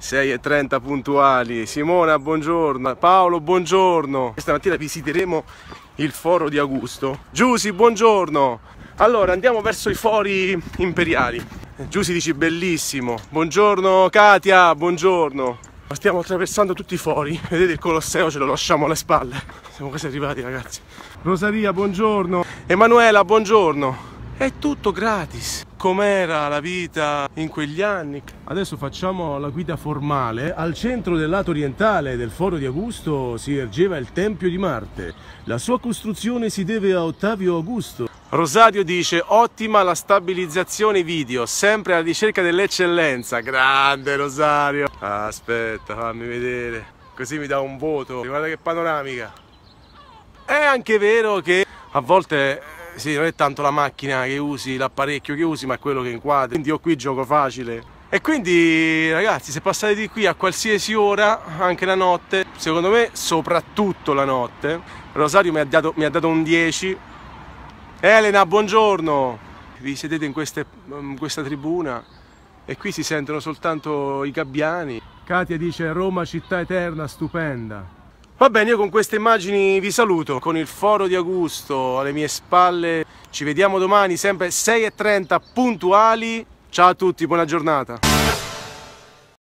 6.30 puntuali. Simona, buongiorno. Paolo, buongiorno. Stamattina visiteremo il foro di Augusto. Giusy, buongiorno. Allora, andiamo verso i fori imperiali. Giusy dice bellissimo. Buongiorno Katia, buongiorno. Stiamo attraversando tutti i fori. Vedete il Colosseo ce lo lasciamo alle spalle. Siamo quasi arrivati, ragazzi. Rosaria, buongiorno. Emanuela, buongiorno. È tutto gratis. Com'era la vita in quegli anni? Adesso facciamo la guida formale. Al centro del lato orientale del Foro di Augusto si ergeva il Tempio di Marte. La sua costruzione si deve a Ottavio Augusto. Rosario dice ottima la stabilizzazione video, sempre alla ricerca dell'eccellenza. Grande Rosario. Aspetta, fammi vedere. Così mi dà un voto. Guarda che panoramica. È anche vero che a volte sì, non è tanto la macchina che usi, l'apparecchio che usi, ma è quello che inquadri. Quindi io qui gioco facile. E quindi ragazzi se passate di qui a qualsiasi ora, anche la notte, secondo me soprattutto la notte, Rosario mi ha dato, mi ha dato un 10. Elena, buongiorno! Vi sedete in, queste, in questa tribuna e qui si sentono soltanto i gabbiani. Katia dice Roma città eterna, stupenda. Va bene, io con queste immagini vi saluto, con il foro di Augusto alle mie spalle. Ci vediamo domani sempre 6.30 puntuali. Ciao a tutti, buona giornata.